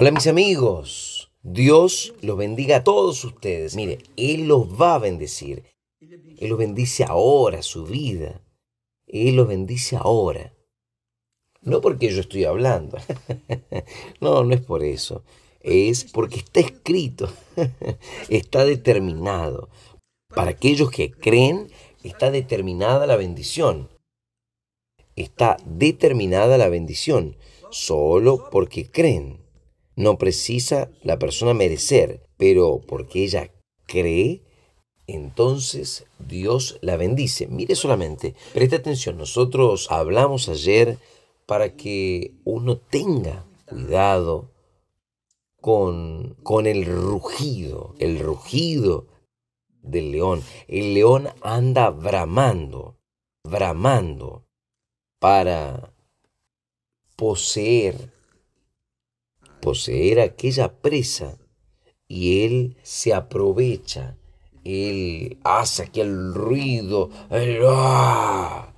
Hola mis amigos, Dios los bendiga a todos ustedes. Mire, Él los va a bendecir. Él los bendice ahora, su vida. Él los bendice ahora. No porque yo estoy hablando. no, no es por eso. Es porque está escrito. está determinado. Para aquellos que creen, está determinada la bendición. Está determinada la bendición. Solo porque creen. No precisa la persona merecer, pero porque ella cree, entonces Dios la bendice. Mire solamente, preste atención, nosotros hablamos ayer para que uno tenga cuidado con, con el rugido, el rugido del león. El león anda bramando, bramando para poseer poseer aquella presa y él se aprovecha, él hace aquel ruido, el, ¡ah!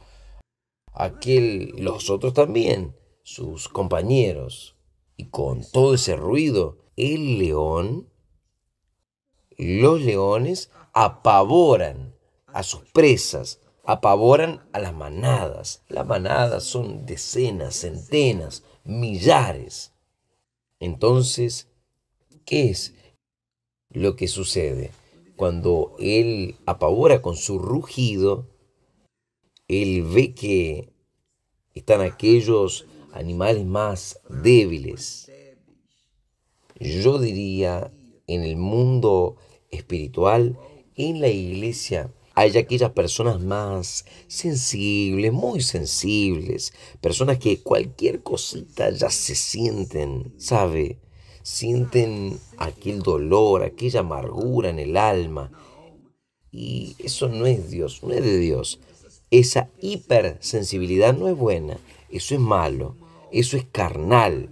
aquel, los otros también, sus compañeros, y con todo ese ruido, el león, los leones apavoran a sus presas, apavoran a las manadas. Las manadas son decenas, centenas, millares. Entonces, ¿qué es lo que sucede? Cuando él apavora con su rugido, él ve que están aquellos animales más débiles. Yo diría, en el mundo espiritual, en la iglesia, hay aquellas personas más sensibles, muy sensibles, personas que cualquier cosita ya se sienten, ¿sabe? Sienten aquel dolor, aquella amargura en el alma. Y eso no es Dios, no es de Dios. Esa hipersensibilidad no es buena, eso es malo, eso es carnal.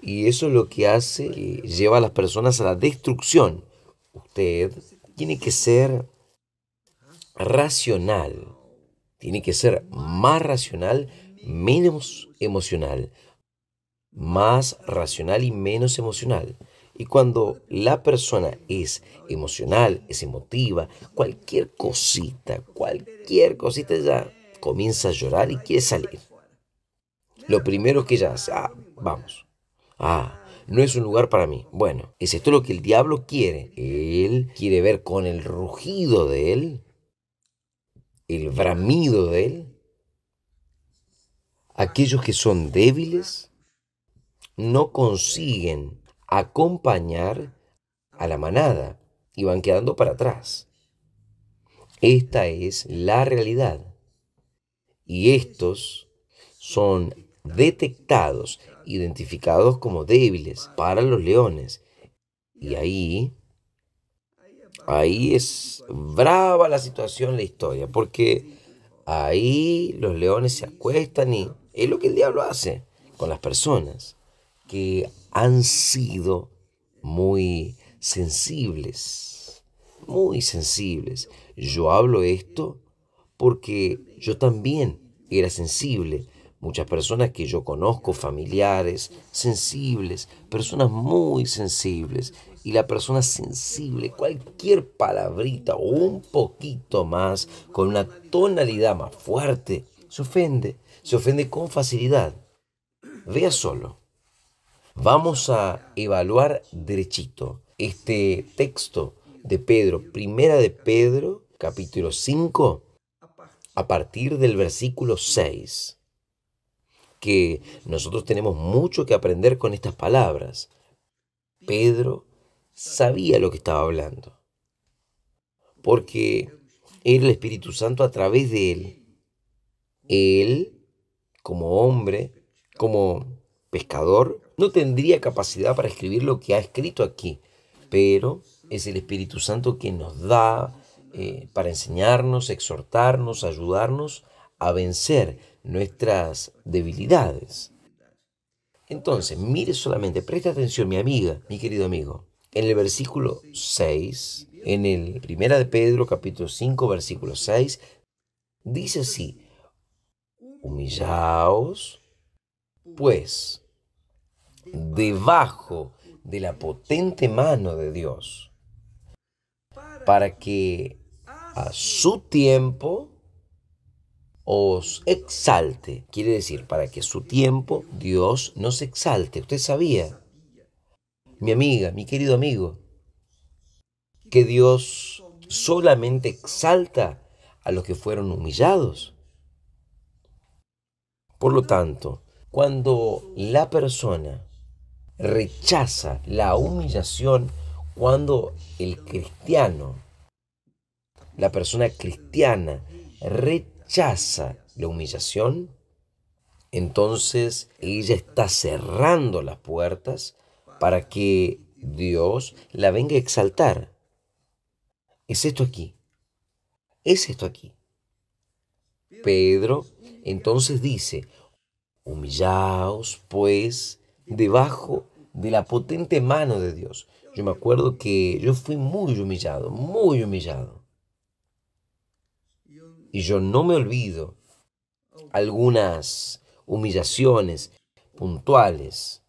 Y eso es lo que hace, eh, lleva a las personas a la destrucción. Usted tiene que ser racional. Tiene que ser más racional, menos emocional. Más racional y menos emocional. Y cuando la persona es emocional, es emotiva, cualquier cosita, cualquier cosita ya comienza a llorar y quiere salir. Lo primero que ella hace, ah, vamos. Ah, no es un lugar para mí. Bueno, es esto lo que el diablo quiere. Él quiere ver con el rugido de él el bramido de Él, aquellos que son débiles no consiguen acompañar a la manada y van quedando para atrás. Esta es la realidad. Y estos son detectados, identificados como débiles para los leones. Y ahí Ahí es brava la situación, la historia, porque ahí los leones se acuestan y es lo que el diablo hace con las personas que han sido muy sensibles, muy sensibles. Yo hablo esto porque yo también era sensible. Muchas personas que yo conozco, familiares, sensibles, personas muy sensibles, y la persona sensible, cualquier palabrita o un poquito más, con una tonalidad más fuerte, se ofende, se ofende con facilidad. Vea solo. Vamos a evaluar derechito este texto de Pedro, primera de Pedro, capítulo 5, a partir del versículo 6, que nosotros tenemos mucho que aprender con estas palabras. Pedro sabía lo que estaba hablando. Porque era el Espíritu Santo a través de él. Él, como hombre, como pescador, no tendría capacidad para escribir lo que ha escrito aquí, pero es el Espíritu Santo quien nos da eh, para enseñarnos, exhortarnos, ayudarnos a vencer nuestras debilidades. Entonces, mire solamente, preste atención, mi amiga, mi querido amigo en el versículo 6, en el primera de Pedro capítulo 5 versículo 6, dice así, humillaos pues debajo de la potente mano de Dios para que a su tiempo os exalte. Quiere decir, para que a su tiempo Dios nos exalte. Usted sabía mi amiga, mi querido amigo, que Dios solamente exalta a los que fueron humillados. Por lo tanto, cuando la persona rechaza la humillación, cuando el cristiano, la persona cristiana, rechaza la humillación, entonces ella está cerrando las puertas para que Dios la venga a exaltar. Es esto aquí. Es esto aquí. Pedro entonces dice, humillaos pues debajo de la potente mano de Dios. Yo me acuerdo que yo fui muy humillado, muy humillado. Y yo no me olvido algunas humillaciones puntuales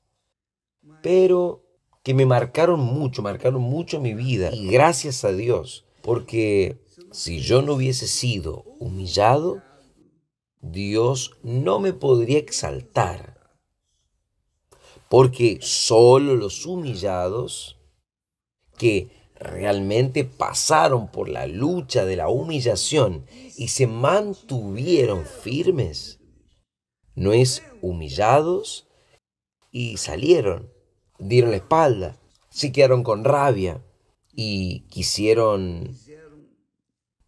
pero que me marcaron mucho, marcaron mucho mi vida. Y gracias a Dios, porque si yo no hubiese sido humillado, Dios no me podría exaltar. Porque solo los humillados que realmente pasaron por la lucha de la humillación y se mantuvieron firmes, no es humillados y salieron dieron la espalda, se quedaron con rabia y quisieron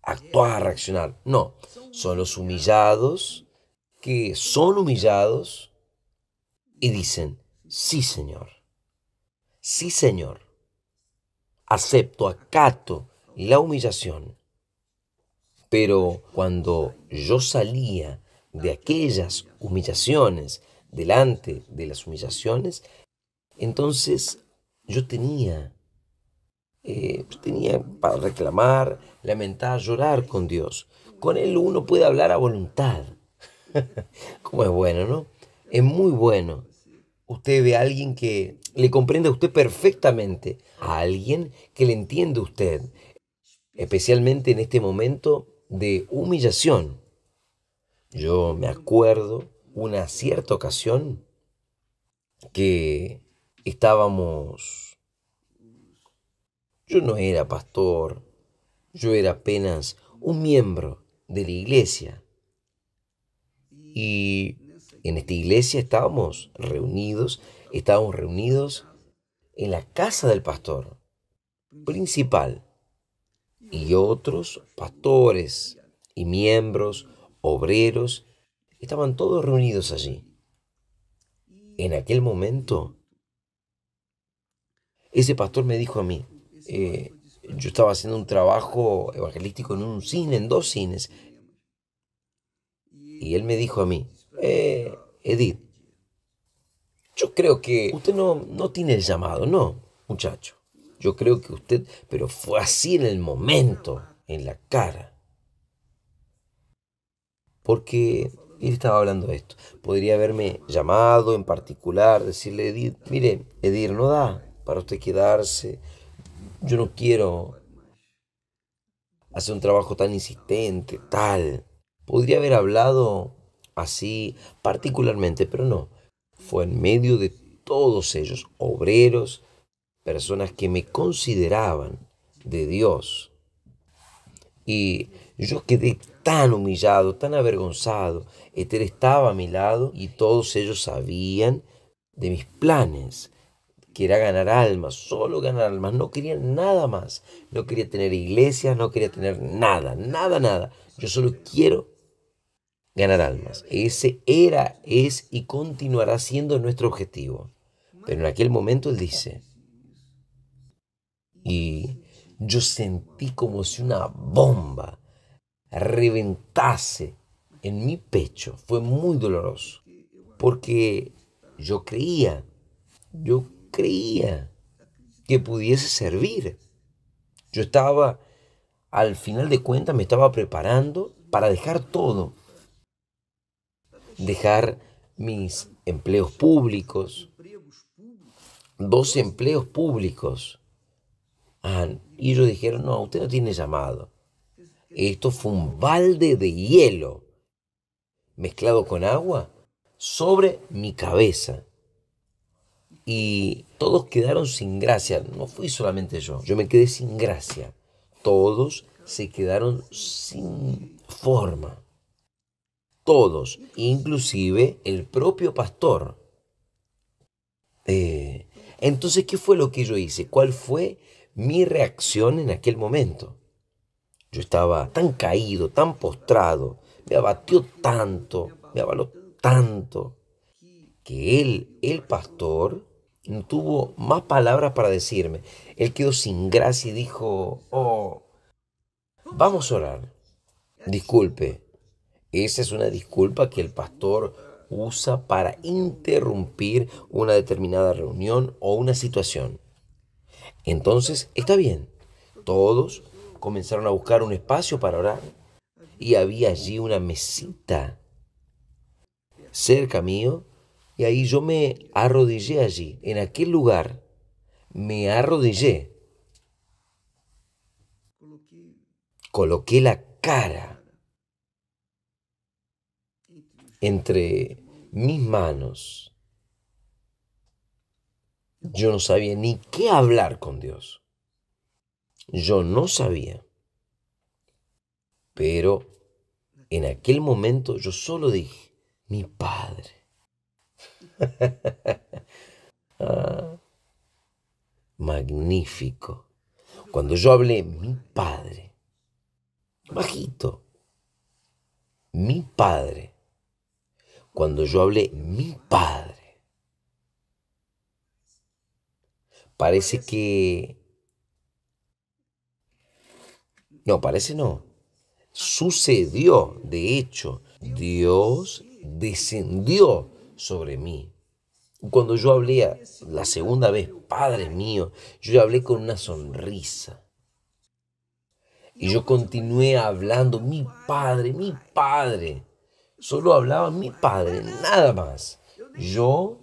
actuar, reaccionar. No, son los humillados que son humillados y dicen, sí Señor, sí Señor, acepto, acato la humillación. Pero cuando yo salía de aquellas humillaciones, delante de las humillaciones, entonces yo tenía, eh, pues, tenía para reclamar, lamentar, llorar con Dios. Con Él uno puede hablar a voluntad. Como es bueno, ¿no? Es muy bueno. Usted ve a alguien que le comprende a usted perfectamente, a alguien que le entiende a usted, especialmente en este momento de humillación. Yo me acuerdo una cierta ocasión que estábamos... Yo no era pastor, yo era apenas un miembro de la iglesia. Y en esta iglesia estábamos reunidos, estábamos reunidos en la casa del pastor principal y otros pastores y miembros, obreros, estaban todos reunidos allí. En aquel momento ese pastor me dijo a mí, eh, yo estaba haciendo un trabajo evangelístico en un cine, en dos cines, y él me dijo a mí, eh, Edith, yo creo que usted no, no tiene el llamado, no, muchacho. Yo creo que usted, pero fue así en el momento, en la cara. Porque él estaba hablando de esto. Podría haberme llamado en particular, decirle, Edith, mire, Edith, no da para usted quedarse. Yo no quiero hacer un trabajo tan insistente, tal. Podría haber hablado así particularmente, pero no. Fue en medio de todos ellos, obreros, personas que me consideraban de Dios. Y yo quedé tan humillado, tan avergonzado. Eter estaba a mi lado y todos ellos sabían de mis planes que ganar almas, solo ganar almas, no quería nada más, no quería tener iglesias, no quería tener nada, nada, nada. Yo solo quiero ganar almas. Ese era, es y continuará siendo nuestro objetivo. Pero en aquel momento él dice, y yo sentí como si una bomba reventase en mi pecho. Fue muy doloroso, porque yo creía, yo creía que pudiese servir. Yo estaba, al final de cuentas, me estaba preparando para dejar todo. Dejar mis empleos públicos, dos empleos públicos. Ah, y ellos dijeron, no, usted no tiene llamado. Esto fue un balde de hielo mezclado con agua sobre mi cabeza y todos quedaron sin gracia. No fui solamente yo, yo me quedé sin gracia. Todos se quedaron sin forma. Todos, inclusive el propio pastor. Eh, entonces, ¿qué fue lo que yo hice? ¿Cuál fue mi reacción en aquel momento? Yo estaba tan caído, tan postrado, me abatió tanto, me avaló tanto, que él, el pastor, no tuvo más palabras para decirme. Él quedó sin gracia y dijo, oh, vamos a orar. Disculpe, esa es una disculpa que el pastor usa para interrumpir una determinada reunión o una situación. Entonces, está bien. Todos comenzaron a buscar un espacio para orar y había allí una mesita cerca mío y ahí yo me arrodillé allí, en aquel lugar, me arrodillé. Coloqué la cara entre mis manos. Yo no sabía ni qué hablar con Dios. Yo no sabía. Pero en aquel momento yo solo dije, mi Padre. magnífico. Cuando yo hablé, mi padre, bajito, mi padre. Cuando yo hablé, mi padre. Parece que... No, parece no. Sucedió, de hecho, Dios descendió sobre mí. Cuando yo hablé la segunda vez, Padre mío, yo hablé con una sonrisa. Y yo continué hablando, mi Padre, mi Padre. Solo hablaba mi Padre, nada más. Yo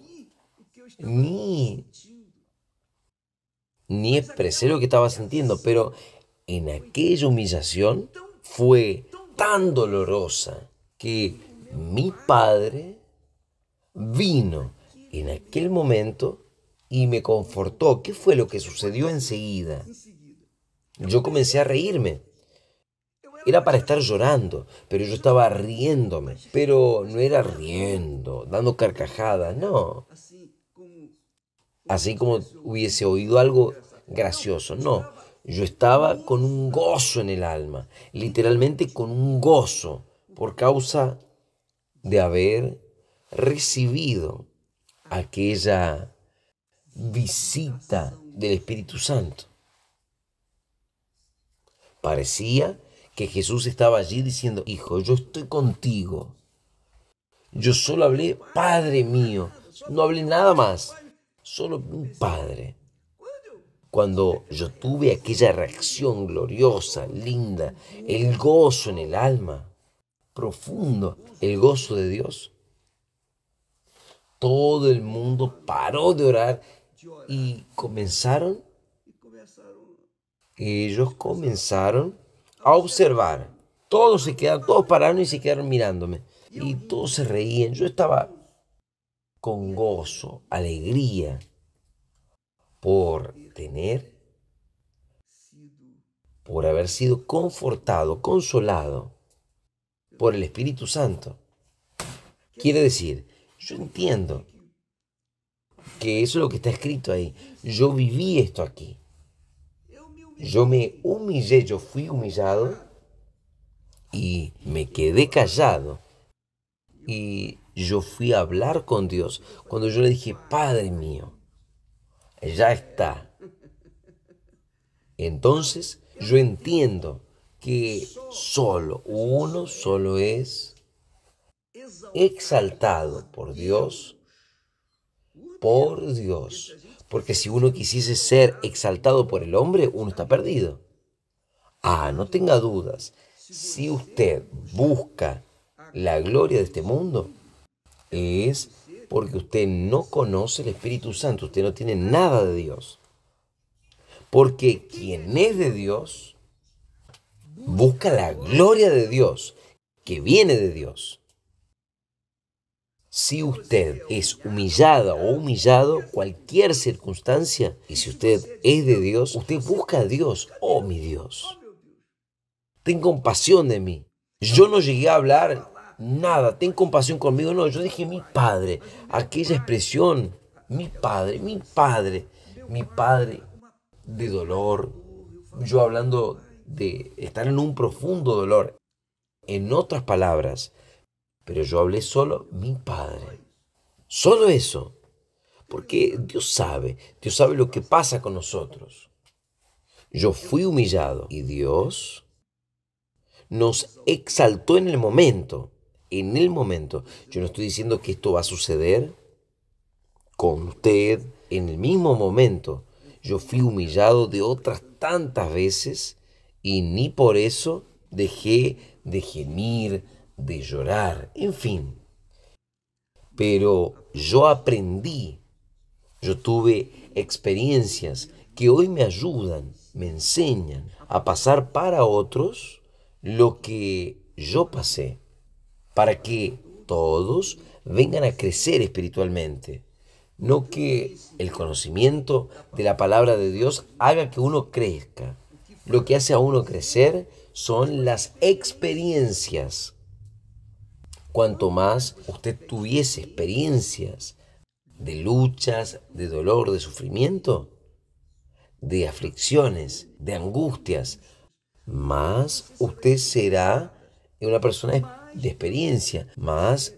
ni, ni expresé lo que estaba sintiendo, pero en aquella humillación fue tan dolorosa que mi Padre vino en aquel momento y me confortó. ¿Qué fue lo que sucedió enseguida? Yo comencé a reírme. Era para estar llorando, pero yo estaba riéndome. Pero no era riendo, dando carcajadas, no. Así como hubiese oído algo gracioso, no. Yo estaba con un gozo en el alma, literalmente con un gozo, por causa de haber recibido aquella visita del Espíritu Santo. Parecía que Jesús estaba allí diciendo, Hijo, yo estoy contigo. Yo solo hablé, Padre mío. No hablé nada más. Solo un Padre. Cuando yo tuve aquella reacción gloriosa, linda, el gozo en el alma, profundo, el gozo de Dios, todo el mundo paró de orar y comenzaron, ellos comenzaron a observar. Todos se quedaron, todos pararon y se quedaron mirándome. Y todos se reían. Yo estaba con gozo, alegría por tener, por haber sido confortado, consolado por el Espíritu Santo. Quiere decir yo entiendo que eso es lo que está escrito ahí. Yo viví esto aquí. Yo me humillé, yo fui humillado y me quedé callado. Y yo fui a hablar con Dios cuando yo le dije, Padre mío, ya está. Entonces yo entiendo que solo, uno solo es exaltado por Dios, por Dios. Porque si uno quisiese ser exaltado por el hombre, uno está perdido. Ah, no tenga dudas. Si usted busca la gloria de este mundo, es porque usted no conoce el Espíritu Santo, usted no tiene nada de Dios. Porque quien es de Dios, busca la gloria de Dios, que viene de Dios. Si usted es humillada o humillado, cualquier circunstancia, y si usted es de Dios, usted busca a Dios, oh mi Dios. Ten compasión de mí. Yo no llegué a hablar nada, ten compasión conmigo. No, yo dije mi padre, aquella expresión, mi padre, mi padre, mi padre de dolor. Yo hablando de estar en un profundo dolor. En otras palabras, pero yo hablé solo mi Padre. Solo eso. Porque Dios sabe, Dios sabe lo que pasa con nosotros. Yo fui humillado y Dios nos exaltó en el momento. En el momento. Yo no estoy diciendo que esto va a suceder con usted en el mismo momento. Yo fui humillado de otras tantas veces y ni por eso dejé de gemir, de llorar, en fin. Pero yo aprendí, yo tuve experiencias que hoy me ayudan, me enseñan a pasar para otros lo que yo pasé, para que todos vengan a crecer espiritualmente. No que el conocimiento de la palabra de Dios haga que uno crezca. Lo que hace a uno crecer son las experiencias cuanto más usted tuviese experiencias de luchas, de dolor, de sufrimiento, de aflicciones, de angustias, más usted será una persona de experiencia, más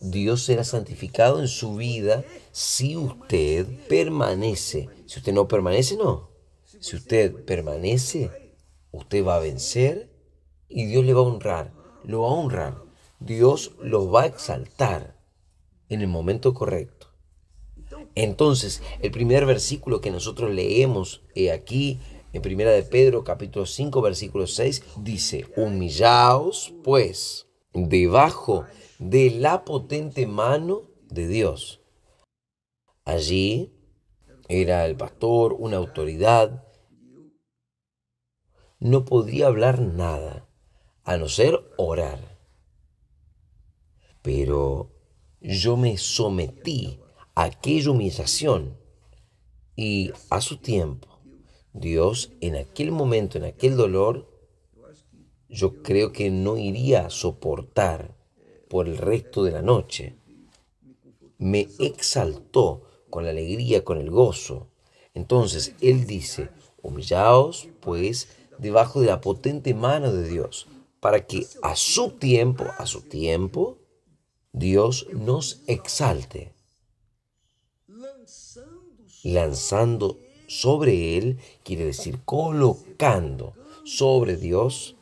Dios será santificado en su vida si usted permanece. Si usted no permanece, no. Si usted permanece, usted va a vencer y Dios le va a honrar, lo va a honrar. Dios lo va a exaltar en el momento correcto. Entonces, el primer versículo que nosotros leemos aquí en Primera de Pedro, capítulo 5, versículo 6, dice, humillaos pues debajo de la potente mano de Dios. Allí era el pastor, una autoridad. No podía hablar nada, a no ser orar pero yo me sometí a aquella humillación y a su tiempo, Dios en aquel momento, en aquel dolor, yo creo que no iría a soportar por el resto de la noche. Me exaltó con la alegría, con el gozo. Entonces Él dice, humillaos pues debajo de la potente mano de Dios, para que a su tiempo, a su tiempo, Dios nos exalte, lanzando sobre Él, quiere decir colocando sobre Dios,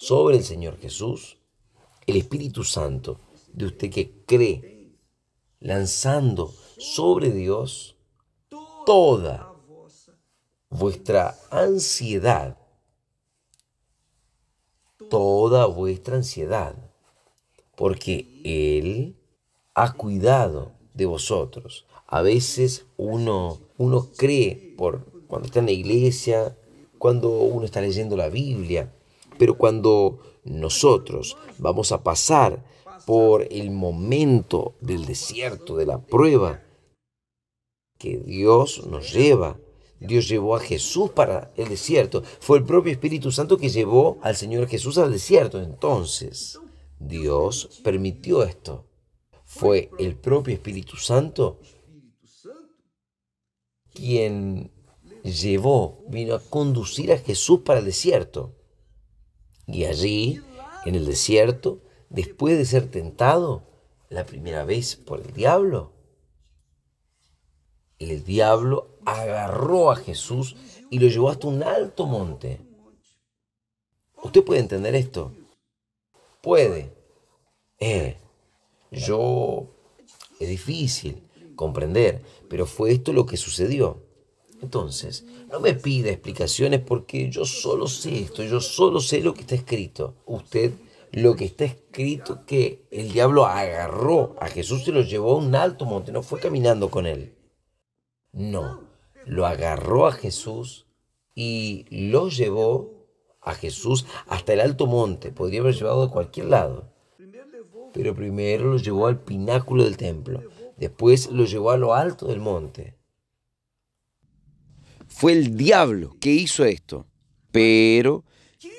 sobre el Señor Jesús, el Espíritu Santo de usted que cree, lanzando sobre Dios toda vuestra ansiedad, toda vuestra ansiedad porque Él ha cuidado de vosotros. A veces uno, uno cree por cuando está en la iglesia, cuando uno está leyendo la Biblia, pero cuando nosotros vamos a pasar por el momento del desierto, de la prueba, que Dios nos lleva. Dios llevó a Jesús para el desierto. Fue el propio Espíritu Santo que llevó al Señor Jesús al desierto entonces. Dios permitió esto. Fue el propio Espíritu Santo quien llevó, vino a conducir a Jesús para el desierto. Y allí, en el desierto, después de ser tentado la primera vez por el diablo, el diablo agarró a Jesús y lo llevó hasta un alto monte. Usted puede entender esto puede. Eh, yo, es difícil comprender, pero fue esto lo que sucedió. Entonces, no me pida explicaciones porque yo solo sé esto, yo solo sé lo que está escrito. Usted, lo que está escrito que el diablo agarró a Jesús y lo llevó a un alto monte, no fue caminando con él. No, lo agarró a Jesús y lo llevó a Jesús hasta el alto monte, podría haber llevado de cualquier lado. Pero primero lo llevó al pináculo del templo, después lo llevó a lo alto del monte. Fue el diablo que hizo esto. Pero,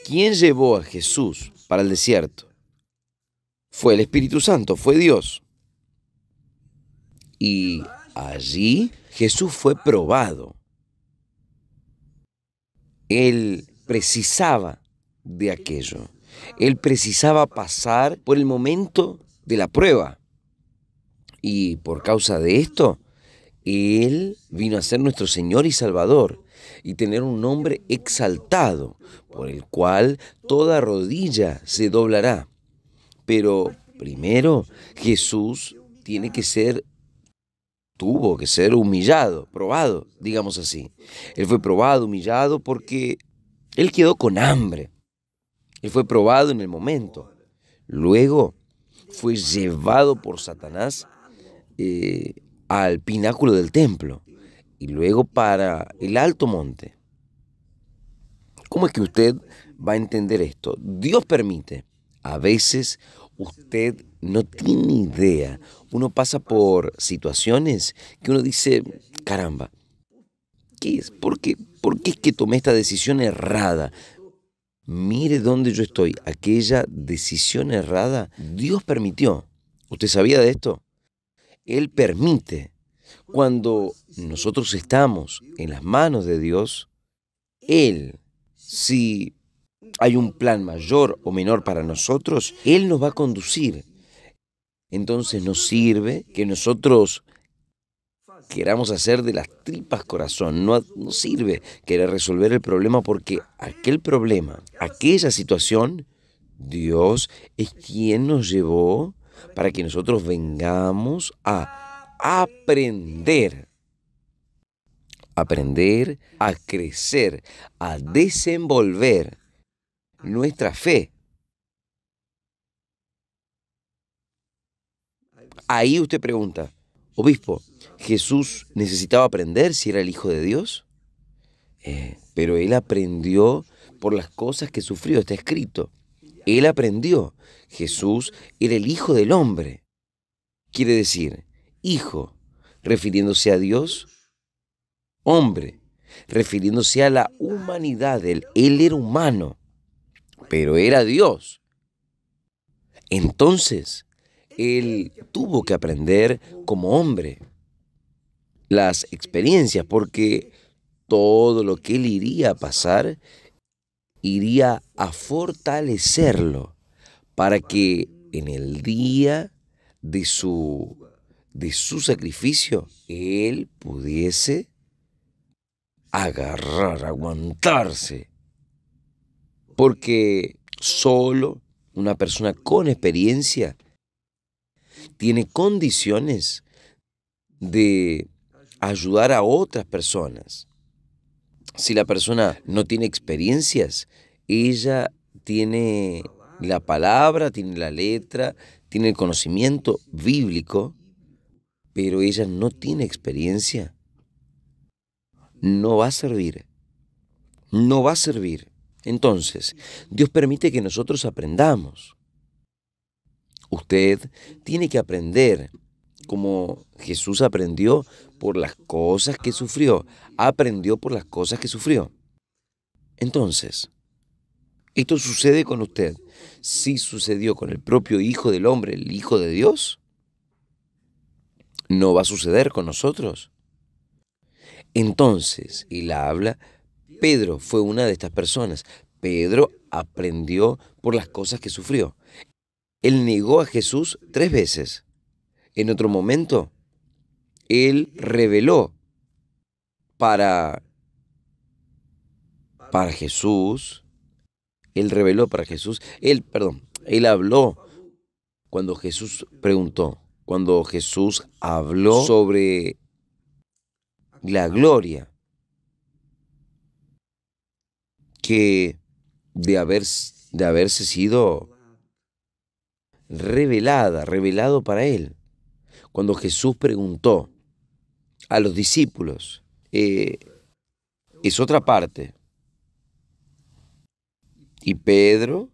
¿quién llevó a Jesús para el desierto? Fue el Espíritu Santo, fue Dios. Y allí Jesús fue probado. Él precisaba de aquello. Él precisaba pasar por el momento de la prueba. Y por causa de esto, Él vino a ser nuestro Señor y Salvador y tener un nombre exaltado, por el cual toda rodilla se doblará. Pero primero Jesús tiene que ser, tuvo que ser humillado, probado, digamos así. Él fue probado, humillado, porque él quedó con hambre. Él fue probado en el momento. Luego fue llevado por Satanás eh, al pináculo del templo y luego para el alto monte. ¿Cómo es que usted va a entender esto? Dios permite. A veces usted no tiene idea. Uno pasa por situaciones que uno dice, caramba, ¿qué es? ¿Por qué, ¿por qué es que tomé esta decisión errada? Mire dónde yo estoy. Aquella decisión errada, Dios permitió. ¿Usted sabía de esto? Él permite. Cuando nosotros estamos en las manos de Dios, Él, si hay un plan mayor o menor para nosotros, Él nos va a conducir. Entonces nos sirve que nosotros queramos hacer de las tripas corazón. No, no sirve querer resolver el problema porque aquel problema, aquella situación, Dios es quien nos llevó para que nosotros vengamos a aprender aprender, a crecer, a desenvolver nuestra fe. Ahí usted pregunta, obispo, Jesús necesitaba aprender si era el Hijo de Dios, eh, pero él aprendió por las cosas que sufrió, está escrito. Él aprendió. Jesús era el Hijo del Hombre. Quiere decir, Hijo, refiriéndose a Dios, hombre, refiriéndose a la humanidad Él era humano, pero era Dios. Entonces, él tuvo que aprender como hombre las experiencias, porque todo lo que él iría a pasar iría a fortalecerlo para que en el día de su, de su sacrificio él pudiese agarrar, aguantarse. Porque solo una persona con experiencia tiene condiciones de ayudar a otras personas. Si la persona no tiene experiencias, ella tiene la palabra, tiene la letra, tiene el conocimiento bíblico, pero ella no tiene experiencia. No va a servir. No va a servir. Entonces, Dios permite que nosotros aprendamos. Usted tiene que aprender como Jesús aprendió por las cosas que sufrió, aprendió por las cosas que sufrió. Entonces, esto sucede con usted. Si sucedió con el propio Hijo del Hombre, el Hijo de Dios, no va a suceder con nosotros. Entonces, y la habla, Pedro fue una de estas personas. Pedro aprendió por las cosas que sufrió. Él negó a Jesús tres veces. En otro momento, él reveló para, para Jesús, Él reveló para Jesús, Él, perdón, Él habló cuando Jesús preguntó, cuando Jesús habló sobre la gloria que de, haber, de haberse sido revelada, revelado para él. Cuando Jesús preguntó, a los discípulos. Eh, es otra parte. Y Pedro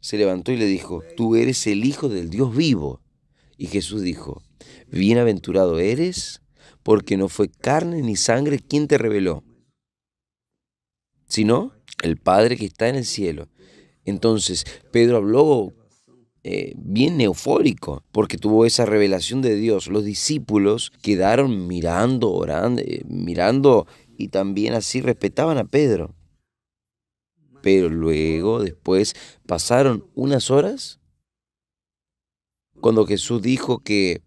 se levantó y le dijo, tú eres el Hijo del Dios vivo. Y Jesús dijo, bienaventurado eres, porque no fue carne ni sangre quien te reveló, sino el Padre que está en el cielo. Entonces Pedro habló eh, bien eufórico, porque tuvo esa revelación de Dios. Los discípulos quedaron mirando, orando, eh, mirando y también así respetaban a Pedro. Pero luego, después, pasaron unas horas cuando Jesús dijo que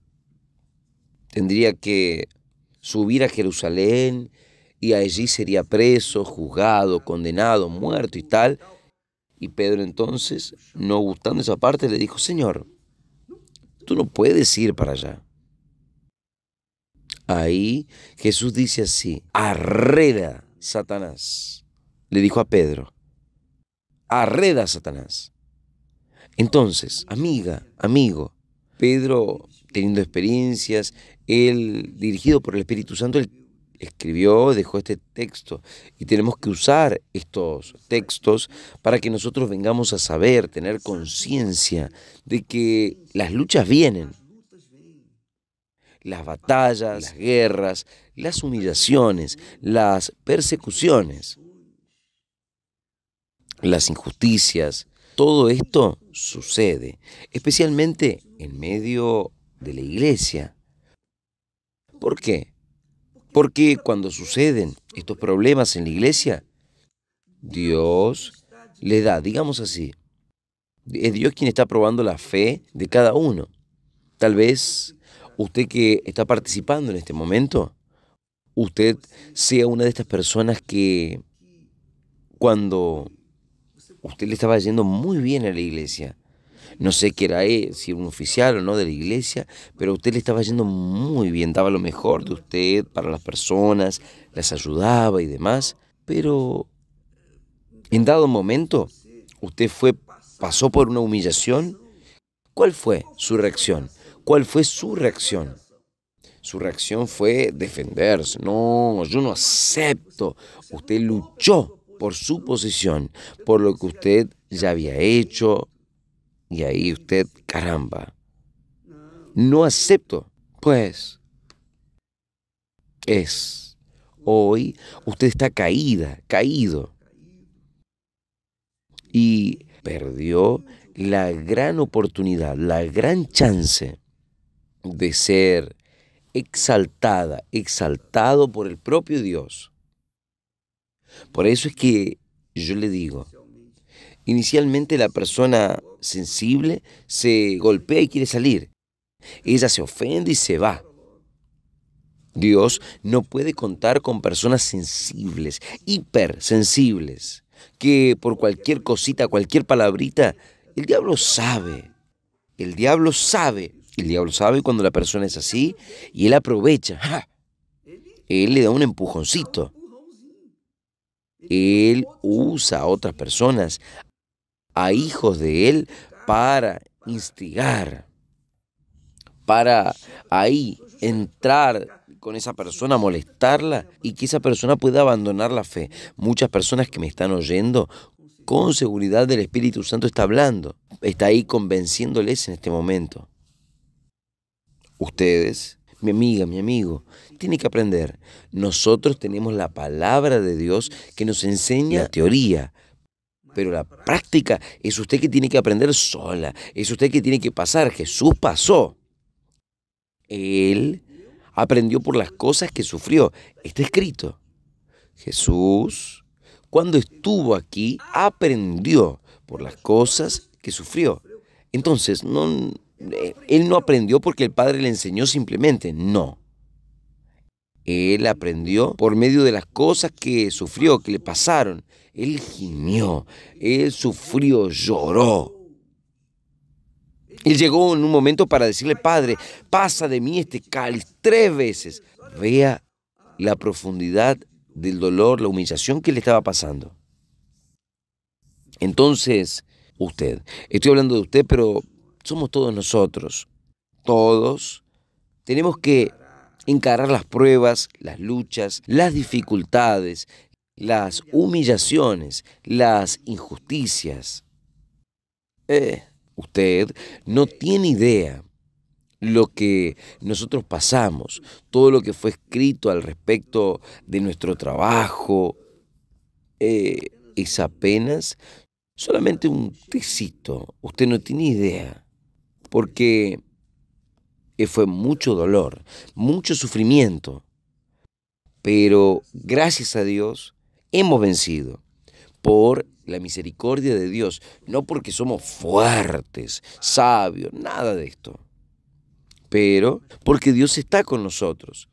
tendría que subir a Jerusalén y allí sería preso, juzgado, condenado, muerto y tal, y Pedro entonces, no gustando esa parte, le dijo, Señor, tú no puedes ir para allá. Ahí Jesús dice así, arreda Satanás. Le dijo a Pedro, arreda Satanás. Entonces, amiga, amigo, Pedro teniendo experiencias, él dirigido por el Espíritu Santo, él escribió, dejó este texto. Y tenemos que usar estos textos para que nosotros vengamos a saber, tener conciencia de que las luchas vienen. Las batallas, las guerras, las humillaciones, las persecuciones, las injusticias, todo esto sucede, especialmente en medio de la iglesia. ¿Por qué? Porque cuando suceden estos problemas en la iglesia, Dios le da, digamos así, es Dios quien está probando la fe de cada uno. Tal vez usted que está participando en este momento, usted sea una de estas personas que cuando usted le estaba yendo muy bien a la iglesia, no sé qué era él, si era un oficial o no de la iglesia, pero usted le estaba yendo muy bien, daba lo mejor de usted para las personas, las ayudaba y demás, pero en dado momento usted fue, pasó por una humillación. ¿Cuál fue su reacción? ¿Cuál fue su reacción? Su reacción fue defenderse. No, yo no acepto. Usted luchó por su posición, por lo que usted ya había hecho, y ahí usted, caramba, no acepto. Pues es, hoy usted está caída, caído. Y perdió la gran oportunidad, la gran chance de ser exaltada, exaltado por el propio Dios. Por eso es que yo le digo, Inicialmente la persona sensible se golpea y quiere salir. Ella se ofende y se va. Dios no puede contar con personas sensibles, hipersensibles, que por cualquier cosita, cualquier palabrita, el diablo sabe. El diablo sabe. El diablo sabe cuando la persona es así y él aprovecha. Él le da un empujoncito. Él usa a otras personas a hijos de él para instigar, para ahí entrar con esa persona, molestarla y que esa persona pueda abandonar la fe. Muchas personas que me están oyendo, con seguridad del Espíritu Santo está hablando, está ahí convenciéndoles en este momento. Ustedes, mi amiga, mi amigo, tiene que aprender. Nosotros tenemos la palabra de Dios que nos enseña la teoría, pero la práctica es usted que tiene que aprender sola, es usted que tiene que pasar. Jesús pasó. Él aprendió por las cosas que sufrió. Está escrito. Jesús, cuando estuvo aquí, aprendió por las cosas que sufrió. Entonces, no, eh, él no aprendió porque el Padre le enseñó simplemente, no. Él aprendió por medio de las cosas que sufrió, que le pasaron. Él gimió, él sufrió, lloró. Él llegó en un momento para decirle, Padre, pasa de mí este cáliz tres veces. Vea la profundidad del dolor, la humillación que le estaba pasando. Entonces, usted, estoy hablando de usted, pero somos todos nosotros. Todos tenemos que encarar las pruebas, las luchas, las dificultades, las humillaciones, las injusticias. Eh, usted no tiene idea lo que nosotros pasamos, todo lo que fue escrito al respecto de nuestro trabajo, eh, es apenas solamente un tecito, usted no tiene idea, porque eh, fue mucho dolor, mucho sufrimiento. Pero gracias a Dios hemos vencido por la misericordia de Dios, no porque somos fuertes, sabios, nada de esto, pero porque Dios está con nosotros.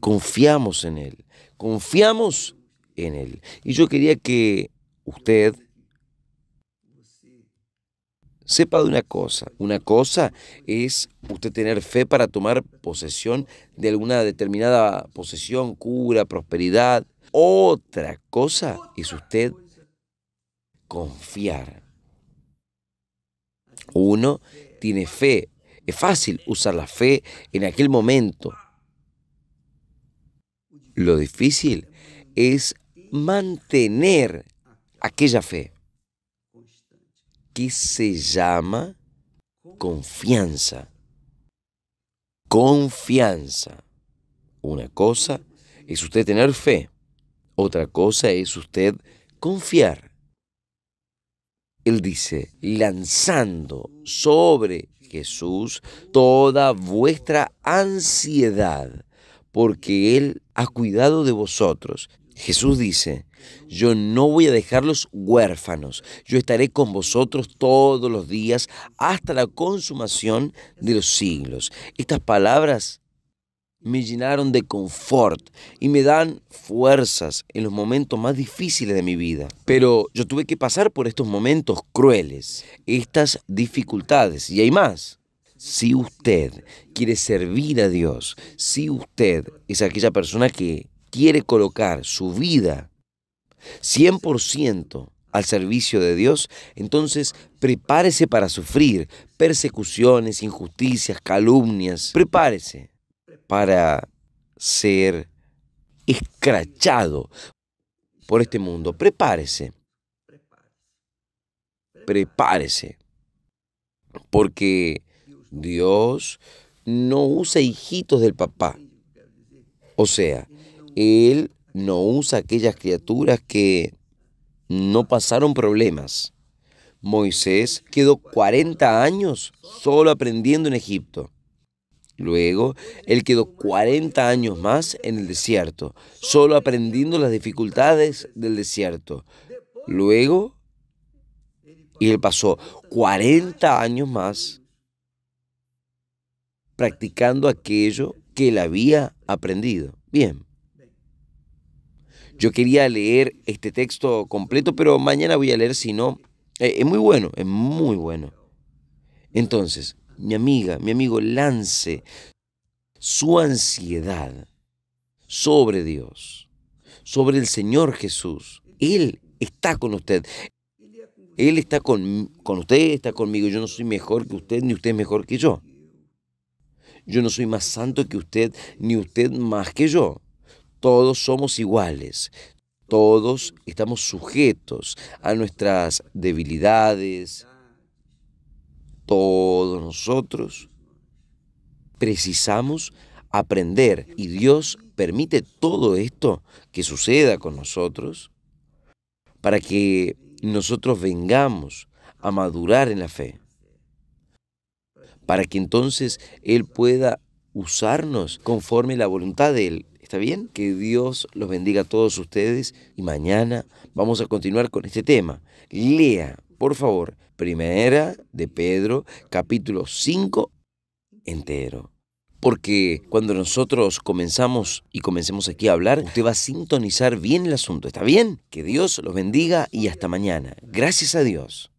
Confiamos en Él, confiamos en Él. Y yo quería que usted Sepa de una cosa, una cosa es usted tener fe para tomar posesión de alguna determinada posesión, cura, prosperidad. Otra cosa es usted confiar. Uno tiene fe. Es fácil usar la fe en aquel momento. Lo difícil es mantener aquella fe que se llama confianza. Confianza. Una cosa es usted tener fe, otra cosa es usted confiar. Él dice, lanzando sobre Jesús toda vuestra ansiedad, porque Él ha cuidado de vosotros. Jesús dice, yo no voy a dejarlos huérfanos. Yo estaré con vosotros todos los días hasta la consumación de los siglos. Estas palabras me llenaron de confort y me dan fuerzas en los momentos más difíciles de mi vida. Pero yo tuve que pasar por estos momentos crueles, estas dificultades, y hay más. Si usted quiere servir a Dios, si usted es aquella persona que quiere colocar su vida 100% al servicio de Dios, entonces prepárese para sufrir persecuciones, injusticias, calumnias. Prepárese para ser escrachado por este mundo. Prepárese. Prepárese. Porque Dios no usa hijitos del papá. O sea, Él no usa aquellas criaturas que no pasaron problemas. Moisés quedó 40 años solo aprendiendo en Egipto. Luego, él quedó 40 años más en el desierto, solo aprendiendo las dificultades del desierto. Luego, y él pasó 40 años más practicando aquello que él había aprendido. Bien. Yo quería leer este texto completo, pero mañana voy a leer, si no, eh, es muy bueno, es muy bueno. Entonces, mi amiga, mi amigo, lance su ansiedad sobre Dios, sobre el Señor Jesús. Él está con usted. Él está con, con usted, está conmigo. Yo no soy mejor que usted, ni usted mejor que yo. Yo no soy más santo que usted, ni usted más que yo todos somos iguales, todos estamos sujetos a nuestras debilidades, todos nosotros precisamos aprender y Dios permite todo esto que suceda con nosotros para que nosotros vengamos a madurar en la fe, para que entonces Él pueda usarnos conforme la voluntad de Él ¿Está bien? Que Dios los bendiga a todos ustedes y mañana vamos a continuar con este tema. Lea, por favor, Primera de Pedro, capítulo 5 entero. Porque cuando nosotros comenzamos y comencemos aquí a hablar, usted va a sintonizar bien el asunto. ¿Está bien? Que Dios los bendiga y hasta mañana. Gracias a Dios.